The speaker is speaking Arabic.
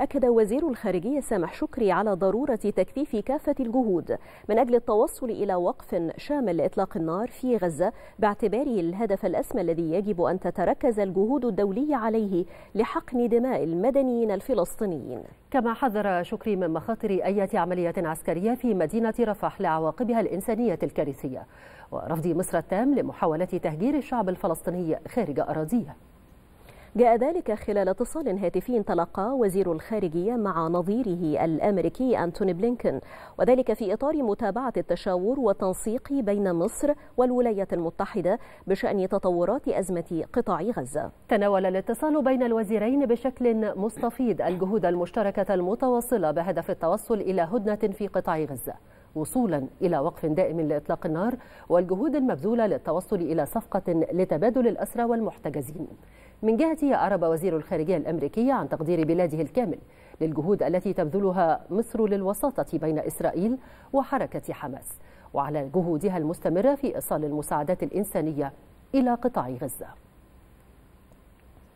أكد وزير الخارجية سامح شكري على ضرورة تكثيف كافة الجهود من أجل التوصل إلى وقف شامل لإطلاق النار في غزة باعتباره الهدف الأسمى الذي يجب أن تتركز الجهود الدولية عليه لحقن دماء المدنيين الفلسطينيين كما حذر شكري من مخاطر أي عملية عسكرية في مدينة رفح لعواقبها الإنسانية الكارثية ورفض مصر التام لمحاولة تهجير الشعب الفلسطيني خارج أراضيه جاء ذلك خلال اتصال هاتفي تلقاه وزير الخارجية مع نظيره الأمريكي أنتوني بلينكن وذلك في إطار متابعة التشاور والتنسيق بين مصر والولايات المتحدة بشأن تطورات أزمة قطاع غزة تناول الاتصال بين الوزيرين بشكل مستفيض الجهود المشتركة المتواصلة بهدف التوصل إلى هدنة في قطاع غزة وصولا إلى وقف دائم لإطلاق النار والجهود المبذولة للتوصل إلى صفقة لتبادل الأسرى والمحتجزين من جهته أعرب وزير الخارجية الأمريكية عن تقدير بلاده الكامل للجهود التي تبذلها مصر للوساطة بين إسرائيل وحركة حماس وعلى جهودها المستمرة في إيصال المساعدات الإنسانية إلى قطاع غزة